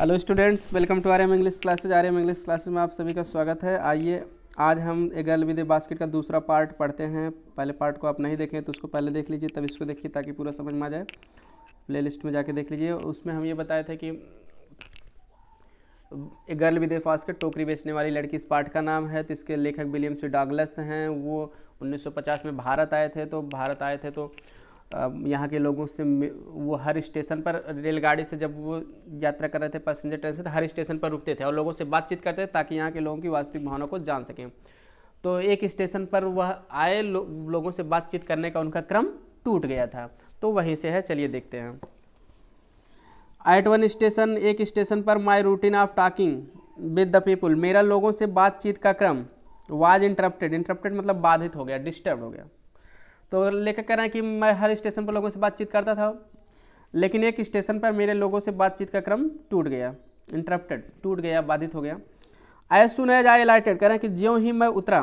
hello students welcome to R M English classes R M English classes में आप सभी का स्वागत है आइए आज हम गर्ल विद बास्केट का दूसरा पार्ट पढ़ते हैं पहले पार्ट को आप नहीं देखें तो उसको पहले देख लीजिए तब इसको देखिए ताकि पूरा समझ में आ जाए प्ले लिस्ट में जाके देख लीजिए उसमें हम ये बताए थे कि a girl with a basket टोकरी बेचने वाली लड़की इस पार्ट का नाम है तो इसके लेखक विलियम सी डागलस हैं वो 1950 में भारत आए थे तो भारत आए थे तो यहाँ के लोगों से वो हर स्टेशन पर रेलगाड़ी से जब वो यात्रा कर रहे थे पैसेंजर ट्रेन से तो हर स्टेशन पर रुकते थे और लोगों से बातचीत करते थे ताकि यहाँ के लोगों की वास्तविक भावना को जान सकें तो एक स्टेशन पर वह आए लो, लोगों से बातचीत करने का उनका क्रम टूट गया था तो वहीं से है चलिए देखते हैं एट वन स्टेशन एक स्टेशन पर my routine of talking with the people मेरा लोगों से बातचीत का क्रम वाज इंटरप्टेड इंटरप्टेड मतलब बाधित हो गया डिस्टर्ब हो गया तो लेकर कह रहे हैं कि मैं हर स्टेशन पर लोगों से बातचीत करता था लेकिन एक स्टेशन पर मेरे लोगों से बातचीत का क्रम टूट गया इंटरप्टेड टूट गया बाधित हो गया आई सुन एज आई लाइटेड कह रहे हैं कि ज्यों ही मैं उतरा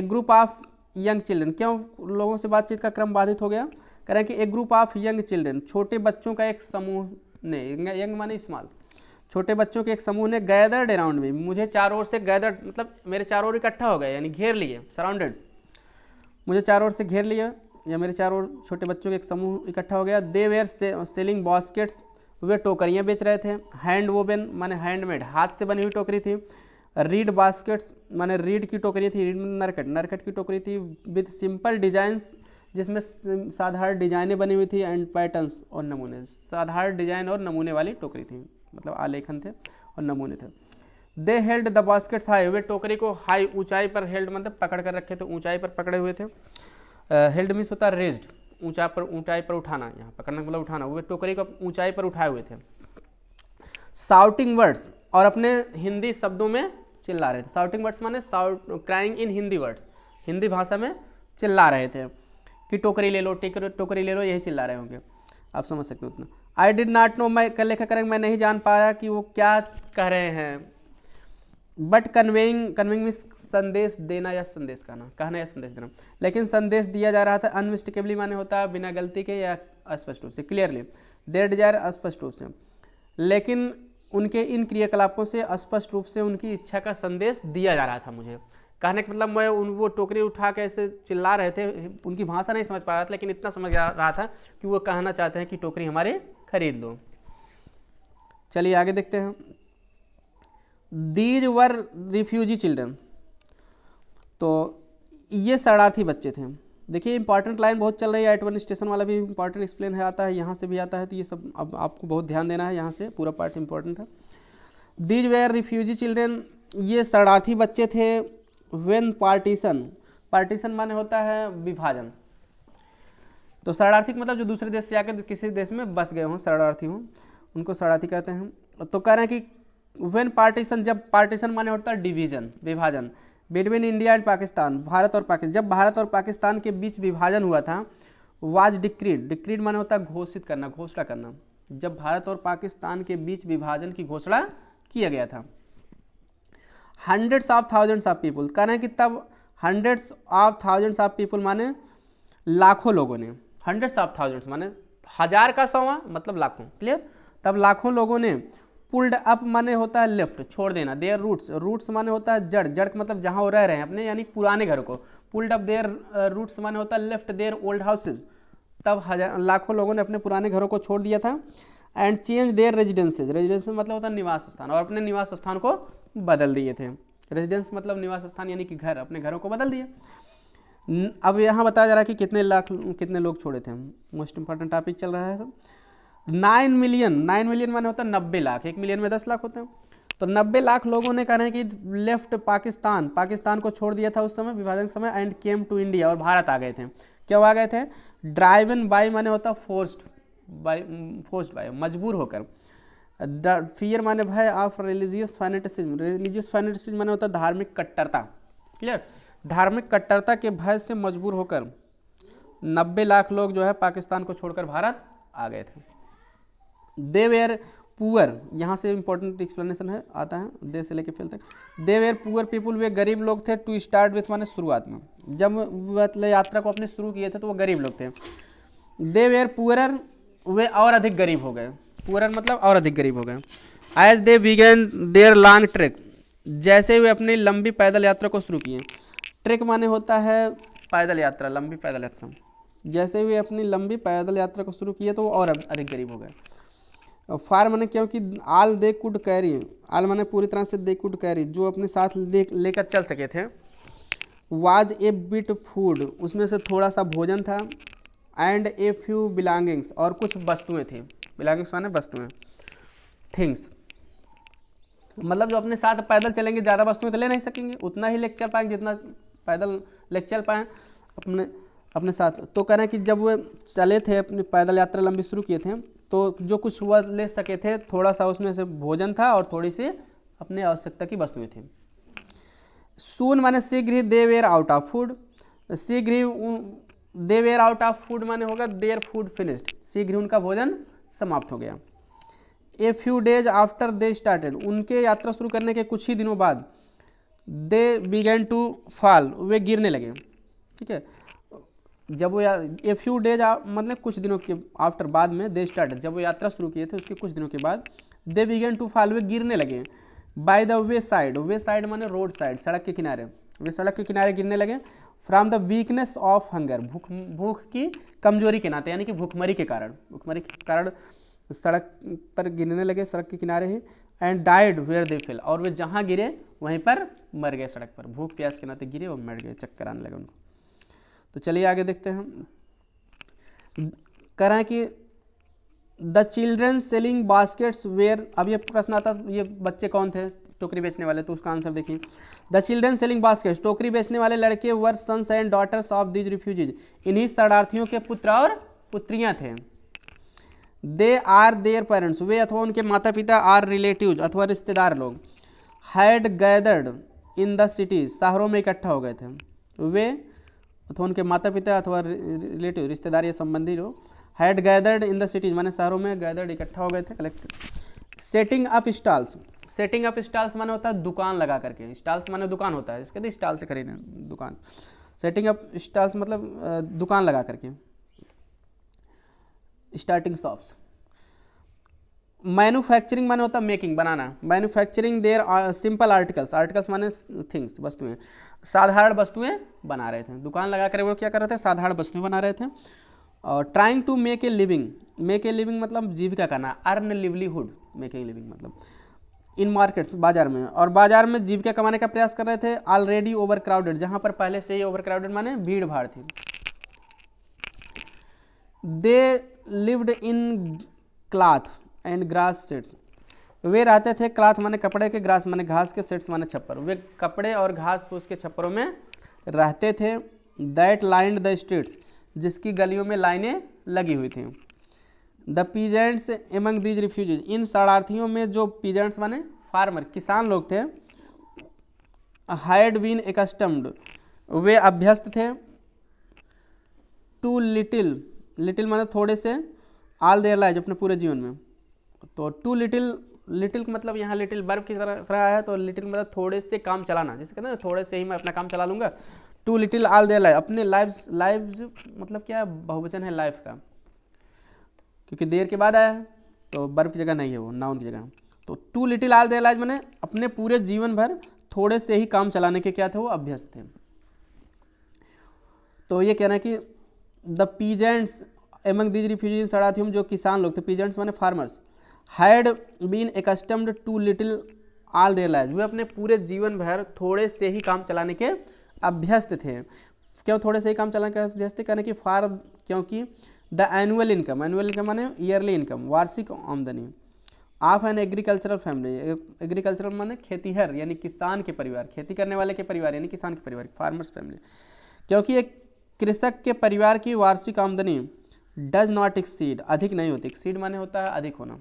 एक ग्रुप ऑफ यंग चिल्ड्रन क्यों लोगों से बातचीत का क्रम बाधित हो गया कह रहे हैं कि एक ग्रुप ऑफ यंग चिल्ड्रन छोटे बच्चों का एक समूह ने यंग माने स्मॉल छोटे बच्चों के एक समूह ने गैदर्ड अराउंड में मुझे चारों ओर से गैदर्ड मतलब मेरे चारों ओर इकट्ठा हो गया यानी घेर लिए सराउंडेड मुझे चारों ओर से घेर लिया या मेरे चारों ओर छोटे बच्चों का एक समूह इकट्ठा हो गया दे वेयर से, सेलिंग बास्केट्स वे टोकरियाँ बेच रहे थे हैंड वोबन माने हैंडमेड हाथ से बनी हुई टोकरी थी रीड बास्केट्स माने रीड की टोकरी थी रीड नरकट नरकट की टोकरी थी विद सिंपल डिजाइंस जिसमें साधारण डिजाइनें बनी हुई थी एंड पैटर्न्स और नमूने साधारण डिजाइन और नमूने वाली टोकरी थी मतलब आलेखन थे और नमूने थे they held the baskets high वे टोकरी को हाई ऊंचाई पर हेल्ड मतलब पकड़ कर रखे थे ऊंचाई पर पकड़े हुए थे हेल्ड मीन्स होता है रेज्ड ऊंचाई पर ऊंचाई पर उठाना यहाँ पकड़ना मतलब उठाना वे टोकरी को ऊंचाई पर उठाए हुए थे साउटिंग वर्ड्स और अपने हिंदी शब्दों में चिल्ला रहे थे साउटिंग वर्ड्स माने shout crying in Hindi words Hindi भाषा में चिल्ला रहे थे कि टोकरी ले लो टेकर टोकरी ले लो यही चिल्ला रहे होंगे आप समझ सकते हो उतना आई डिड नॉट नो मैं कल लेखा करेंगे मैं नहीं जान पाया कि वो क्या कह रहे हैं बट कन्वेइंग कन्वेइंग मीन संदेश देना या संदेश कहना कहना या संदेश देना लेकिन संदेश दिया जा रहा था अनमिस्टेकेबली माने होता है बिना गलती के या अस्पष्ट रूप से क्लियरली देर डिजायर अस्पष्ट रूप से लेकिन उनके इन क्रियाकलापों से स्पष्ट रूप से उनकी इच्छा का संदेश दिया जा रहा था मुझे कहने का मतलब मैं उन वो टोकरी उठा के ऐसे चिल्ला रहे थे उनकी भाषा नहीं समझ पा रहा था लेकिन इतना समझ रहा था कि वो कहना चाहते हैं कि टोकरी हमारे खरीद लो चलिए आगे देखते हैं दीज वर रिफ्यूजी चिल्ड्रन तो ये शरणार्थी बच्चे थे देखिए इंपॉर्टेंट लाइन बहुत चल रही है एट वन स्टेशन वाला भी इंपॉर्टेंट एक्सप्लेन है आता है यहाँ से भी आता है तो ये सब अब आपको बहुत ध्यान देना है यहाँ से पूरा पार्ट इंपॉर्टेंट है दीज वेयर रिफ्यूजी चिल्ड्रेन ये शरणार्थी बच्चे थे वेन पार्टीशन पार्टीशन माने होता है विभाजन तो शरणार्थी मतलब जो दूसरे देश से आकर किसी देश में बस गए हों शरणार्थी हों उनको शरणार्थी कहते हैं तो कह रहे हैं कि वेन पार्टीशन जब पार्टीशन माने होता है डिवीजन विभाजन between India and Pakistan Bharat और पाकिस्तान जब भारत और पाकिस्तान के बीच विभाजन हुआ था वाज डिक्रीड डिक्रीड माने होता है घोषित करना घोषणा करना जब भारत और पाकिस्तान के बीच विभाजन की घोषणा किया गया था hundreds of thousands of people रहे हैं कि तब hundreds of thousands of people माने लाखों लोगों ने हंड्रेड्स ऑफ थाउजेंड्स माने हजार का सवा मतलब लाखों क्लियर तब लाखों लोगों ने पुल्ड अप माने होता है लेफ्ट छोड़ देना देयर रूट्स रूट्स माने होता है जड़ जड़ मतलब जहाँ वो रह रहे हैं अपने यानी पुराने घर को पुल्ड अप देयर रूट्स माने होता है लेफ्ट देयर ओल्ड हाउसेज तब हजार लाखों लोगों ने अपने पुराने घरों को छोड़ दिया था and change their residences residence मतलब होता है निवास स्थान और अपने निवास स्थान को बदल दिए थे रेजिडेंस मतलब निवास स्थान यानी कि घर अपने घरों को बदल दिए अब यहाँ बताया जा रहा है कि कितने लाख कितने लोग छोड़े थे मोस्ट इंपॉर्टेंट टॉपिक चल रहा है नाइन मिलियन नाइन मिलियन माने होता है नब्बे लाख एक मिलियन में दस लाख होते हैं तो नब्बे लाख लोगों ने कहा है कि लेफ्ट पाकिस्तान पाकिस्तान को छोड़ दिया था उस समय विभाजन समय एंड केम टू इंडिया और भारत आ गए थे क्यों आ गए थे ड्राइव इन बाई माने होता फोर्स्ड बाई फोर्स्ड बाई मजबूर होकर फियर माने भाई of religious fanaticism religious fanaticism माने होता धार्मिक कट्टरता क्लियर धार्मिक कट्टरता के भय से मजबूर होकर नब्बे लाख लोग जो है पाकिस्तान को छोड़कर भारत आ गए थे दे वेयर पुअर यहाँ से इंपॉर्टेंट एक्सप्लेनेशन है आता है दे से लेके फेल तक दे वेयर पुअर पीपुल वे गरीब लोग थे टू स्टार्ट विथ माने शुरुआत में जब मतलब यात्रा को अपने शुरू किए थे तो वो गरीब लोग थे दे वेयर पुअर वे और अधिक गरीब हो गए पुअर मतलब और अधिक गरीब हो गए as they began their long trek जैसे वे अपनी लंबी पैदल यात्रा को शुरू किए ट्रिक माने होता है पैदल यात्रा लंबी पैदल यात्रा जैसे वे अपनी लंबी पैदल यात्रा को शुरू किए तो वो और अधिक गरीब हो गए फार मैंने क्योंकि आल दे कुड कैरी आल मैंने पूरी तरह से दे कुड कैरी जो अपने साथ ले लेकर चल सके थे वाज ए बिट फूड उसमें से थोड़ा सा भोजन था एंड ए फ्यू बिलोंगिंग्स और कुछ वस्तुएं थी बिलोंगिंग्स मैंने वस्तुएं थिंग्स मतलब जो अपने साथ पैदल चलेंगे ज़्यादा वस्तुएं तो ले नहीं सकेंगे उतना ही लेकर चल पाएंगे जितना पैदल लेकर चल पाएँ अपने अपने साथ तो कह रहे हैं कि जब वे चले थे अपनी पैदल यात्रा लंबी शुरू किए थे तो जो कुछ हुआ ले सके थे थोड़ा सा उसमें से भोजन था और थोड़ी सी अपने आवश्यकता की वस्तुएं थी सून माने शीघ्र ही they were out of food शीघ्र ही they were out of food माने होगा देयर फूड फिनिश्ड शीघ्र उनका भोजन समाप्त हो गया a few days after they started उनके यात्रा शुरू करने के कुछ ही दिनों बाद दे बिगेन टू फॉल वे गिरने लगे ठीक है जब वो ए फ्यू डेज मतलब कुछ दिनों के आफ्टर बाद में दे स्टार्ट जब वो यात्रा शुरू किए थे उसके कुछ दिनों के बाद दे बिगेन टू फॉलवे गिरने लगे by the wayside wayside माने रोड साइड सड़क के किनारे वे सड़क के किनारे गिरने लगे from the weakness of hunger भूख भूख की कमजोरी के नाते यानी कि भूखमरी के कारण भूखमरी के कारण सड़क पर गिरने लगे सड़क के किनारे ही and died where they fell और वे जहाँ गिरे वहीं पर मर गए सड़क पर भूख प्यास के नाते गिरे और मर गए चक्कर आने लगे उनको तो चलिए आगे देखते हैं कह रहे हैं कि the children selling baskets were अब ये प्रश्न आता ये बच्चे कौन थे टोकरी बेचने वाले तो उसका आंसर देखिए द चिल्ड्रन सेलिंग बास्केट टोकरी बेचने वाले लड़के were sons and daughters of these refugees इन्हीं शरणार्थियों के पुत्र और पुत्रियां थे दे आर देयर पेरेंट्स वे अथवा उनके माता पिता आर रिलेटिव अथवा रिश्तेदार लोग had gathered in the cities शहरों में इकट्ठा हो गए थे वे अथवा उनके माता पिता अथवा रिलेटिव रिश्तेदार या संबंधी जो had gathered in the cities माने शहरों में गैदर्ड इकट्ठा हो गए थे collect setting up stalls setting up stalls माने होता है दुकान लगा करके स्टॉल्स माने दुकान होता है जिसके लिए स्टॉल से खरीदें दुकान सेटिंग अप स्टॉल्स मतलब दुकान लगा करके स्टार्टिंग शॉप्स मैन्युफैक्चरिंग माने होता है मेकिंग बनाना manufacturing their simple articles articles माने थिंग्स वस्तुएं साधारण वस्तुएं बना रहे थे दुकान लगा कर वो क्या कर रहे थे साधारण वस्तुएं बना रहे थे और trying to make a living make a living मतलब जीविका करना earn livelihood make a living मतलब इन मार्केट्स बाजार में और बाजार में जीविका कमाने का प्रयास कर रहे थे ऑलरेडी ओवर क्राउडेड जहाँ पर पहले से ही ओवर क्राउडेड माने भीड़ भाड़ थी they lived in cloth and grass sheds वे रहते थे क्लाथ माने कपड़े के ग्रास माने घास के सेट्स माने छप्पर वे कपड़े और घास फूस के छप्परों में रहते थे दैट लाइंड द स्ट्रीट्स जिसकी गलियों में लाइनें लगी हुई थी the peasants among these refugee इन शरणार्थियों में जो पीजेंट्स माने फार्मर किसान लोग थे हाइड बीन एकस्टम्ड वे अभ्यस्त थे टू लिटिल लिटिल मतलब थोड़े से आल देयर लाइज अपने पूरे जीवन में तो टू लिटिल लिटिल मतलब यहाँ लिटिल बर्ब की तरह आया है तो लिटिल मतलब थोड़े से काम चलाना जैसे कहते हैं थोड़े से ही मैं अपना काम चला लूँगा to toil all their life अपने लाइफ लाइफ मतलब क्या बहुवचन है लाइफ का क्योंकि देर के बाद आया तो बर्फ की जगह नहीं है वो नाउन की जगह तो to toil all their lives मैंने अपने पूरे जीवन भर थोड़े से ही काम चलाने के क्या थे वो अभ्यस्त थे तो ये कहना है कि the peasants among these refugee सड़ाथियम जो किसान लोग थे पीजेंट्स मैंने farmers had been accustomed to toil all their life वे अपने पूरे जीवन भर थोड़े से ही काम चलाने के अभ्यस्त थे क्यों थोड़े से ही काम चलाने के अभ्यस्त थे कहने की फार क्योंकि the annual income annual income माने ईयरली इनकम वार्षिक आमदनी of an agricultural family agricultural माने खेतीहर यानी किसान के परिवार खेती करने वाले के परिवार यानी किसान के परिवार फार्मर्स फैमिली क्योंकि एक कृषक के परिवार की वार्षिक आमदनी डज नॉट एक्सीड अधिक नहीं होती एक्सीड माने होता है अधिक होना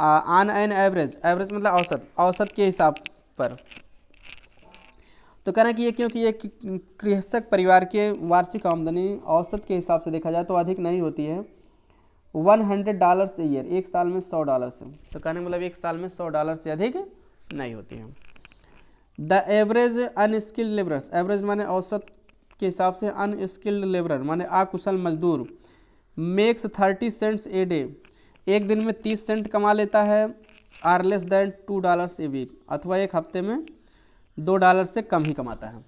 ऑन एन एवरेज एवरेज मतलब औसत औसत के हिसाब पर तो कह रहे हैं कि ये क्योंकि ये कृषक परिवार के वार्षिक आमदनी औसत के हिसाब से देखा जाए तो अधिक नहीं होती है वन हंड्रेड डॉलर से ईयर एक साल में सौ डॉलर से तो कहने मतलब एक साल में सौ डॉलर से अधिक नहीं होती है the average unskilled labour average माने औसत के हिसाब से अनस्किल्ड लेबर माने अकुशल मजदूर makes thirty cents a day एक दिन में तीस सेंट कमा लेता है or less than two dollars a week अथवा एक हफ्ते में दो डॉलर से कम ही कमाता है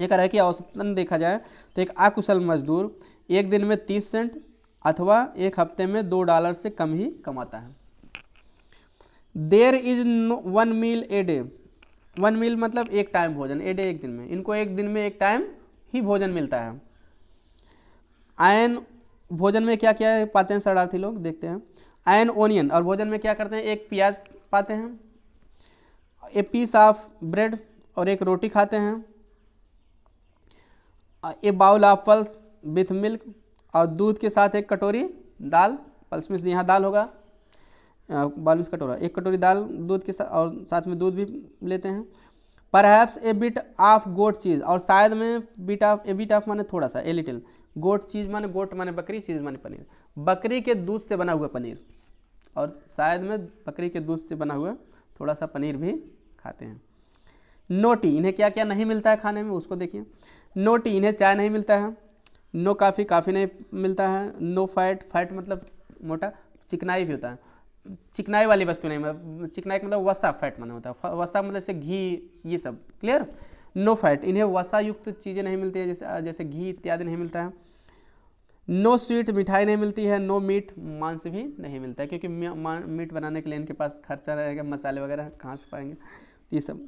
ये कह रहा है कि औसतन देखा जाए तो एक अकुशल मजदूर एक दिन में तीस सेंट अथवा एक हफ्ते में दो डॉलर से कम ही कमाता है there is one meal a day one meal मतलब एक टाइम भोजन ए डे एक दिन में इनको एक दिन में एक टाइम ही भोजन मिलता है आयन भोजन में क्या क्या पाते हैं शरणार्थी लोग देखते हैं आयन ओनियन और भोजन में क्या करते हैं एक प्याज पाते हैं ए पीस ऑफ ब्रेड और एक रोटी खाते हैं a bowl of pulse with milk और दूध के साथ एक कटोरी दाल पल्स मीन्स यहाँ दाल होगा बालमिस कटोरा एक कटोरी दाल दूध के साथ और साथ में दूध भी लेते हैं perhaps a bit of goat cheese और शायद में bit of a bit of माने थोड़ा सा ए लिटिल गोट चीज माने गोट माने बकरी चीज माने पनीर बकरी के दूध से बना हुआ पनीर और शायद में बकरी के दूध से बना हुआ थोड़ा सा पनीर भी खाते हैं नोटी इन्हें क्या क्या नहीं मिलता है खाने में उसको देखिए नोटी इन्हें चाय नहीं मिलता है नो काफ़ी काफ़ी नहीं मिलता है नो फैट फैट मतलब मोटा चिकनाई भी होता है चिकनाई वाली वस्तु नहीं मतलब चिकनाई मतलब वसा फैट माना होता है वसा मतलब जैसे घी ये सब क्लियर नो फैट इन्हें वसा युक्त चीज़ें नहीं मिलती है जैसे जैसे घी इत्यादि नहीं मिलता है नो स्वीट मिठाई नहीं मिलती है नो मीट मांस भी नहीं मिलता है क्योंकि मीट बनाने के लिए इनके पास खर्चा रहेगा मसाले वगैरह कहाँ से पाएंगे ये सब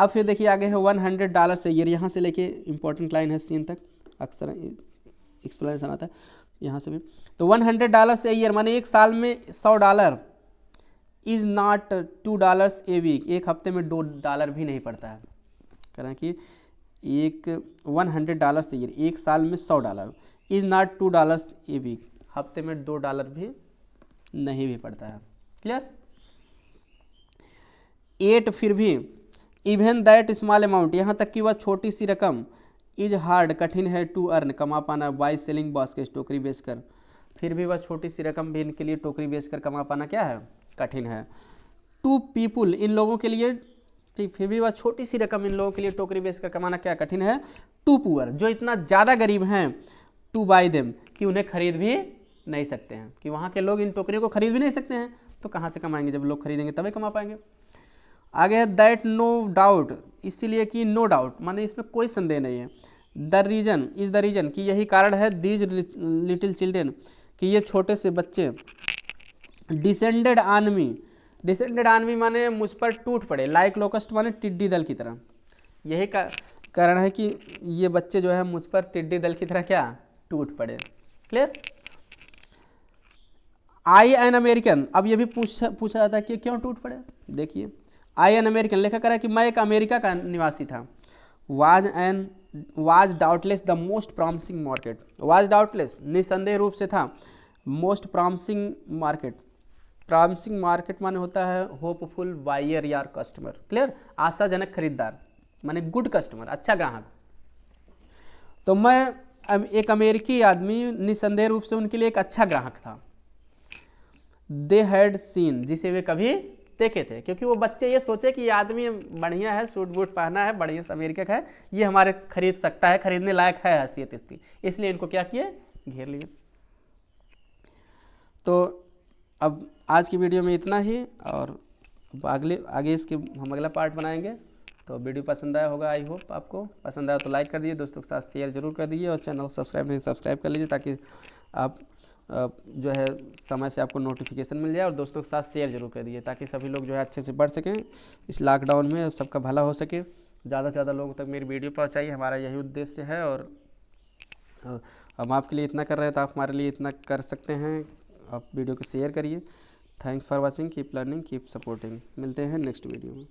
अब फिर देखिए आगे है वन हंड्रेड डॉलर से ये यहाँ से लेके इम्पोर्टेंट लाइन है सीन तक अक्सर एक्सप्लेनेशन आता है यहाँ से भी तो वन हंड्रेड डॉलर से ईयर माने एक साल में सौ dollar is not two dollars a week एक हफ्ते में दो डॉलर भी नहीं पड़ता है कह रहे हैं कि एक वन हंड्रेड डॉलर से ईयर एक साल में सौ dollar is not two dollars a week हफ्ते में दो डॉलर भी नहीं भी पड़ता है क्लियर एट फिर भी इवन दैट स्मॉल अमाउंट यहाँ तक कि वह छोटी सी रकम इज हार्ड कठिन है टू अर्न कमा पाना बाई सेलिंग बास्केट टोकरी बेचकर फिर भी वह छोटी सी रकम भी इनके लिए टोकरी बेचकर कमा पाना क्या है कठिन है टू पीपुल इन लोगों के लिए तो फिर भी बस छोटी सी रकम इन लोगों के लिए टोकरी बेच कर कमाना क्या कठिन है टू पुअर जो इतना ज़्यादा गरीब हैं टू बाई देम कि उन्हें खरीद भी नहीं सकते हैं कि वहाँ के लोग इन टोकरियों को खरीद भी नहीं सकते हैं तो कहाँ से कमाएंगे जब लोग खरीदेंगे तभी कमा पाएंगे आगे है दैट नो डाउट इसीलिए कि नो डाउट माने इसमें कोई संदेह नहीं है the reason is the reason कि यही कारण है दीज लिटिल चिल्ड्रेन कि ये छोटे से बच्चे डिसेंडेड आनमी डिसेंडेड आनमी माने मुझ पर टूट पड़े लाइक लोकस्ट माने टिड्डी दल की तरह यही का कारण है कि ये बच्चे जो है मुझ पर टिड्डी दल की तरह क्या टूट पड़े क्लियर आई एन अमेरिकन अब ये भी पूछ पूछा जाता है कि क्यों टूट पड़े देखिए आई एन अमेरिकन लिखा करा कि मैं एक अमेरिका का निवासी था was an was doubtless the most promising market was doubtless निसंदेह रूप से था most promising market promising market माने होता है होपफुल बायर यार कस्टमर क्लियर आशाजनक खरीदार माने गुड कस्टमर अच्छा ग्राहक तो मैं एक अमेरिकी आदमी निसंदेह रूप से उनके लिए एक अच्छा ग्राहक था दे हैड सीन जिसे वे कभी देखे थे क्योंकि वो बच्चे ये सोचे कि ये आदमी बढ़िया है सूट बूट पहना है बढ़िया से अमेरिका का है ये हमारे खरीद सकता है खरीदने लायक है हैसियत इसकी इसलिए इनको क्या किए घेर लिए तो अब आज की वीडियो में इतना ही और अगले आगे इसके हम अगला पार्ट बनाएंगे तो वीडियो पसंद आया होगा आई होप आपको पसंद आया तो लाइक कर दीजिए दोस्तों के साथ शेयर जरूर कर दीजिए और चैनल को सब्सक्राइब नहीं सब्सक्राइब कर लीजिए ताकि आप जो है समय से आपको नोटिफिकेशन मिल जाए और दोस्तों के साथ शेयर जरूर कर दीजिए ताकि सभी लोग जो है अच्छे से बढ़ सकें इस लॉकडाउन में सबका भला हो सके ज़्यादा से ज़्यादा लोगों तक मेरी वीडियो पहुँचाइए हमारा यही उद्देश्य है और हम आपके लिए इतना कर रहे हैं तो आप हमारे लिए इतना कर सकते हैं आप वीडियो को शेयर करिए thanks for watching keep learning keep supporting मिलते हैं नेक्स्ट वीडियो में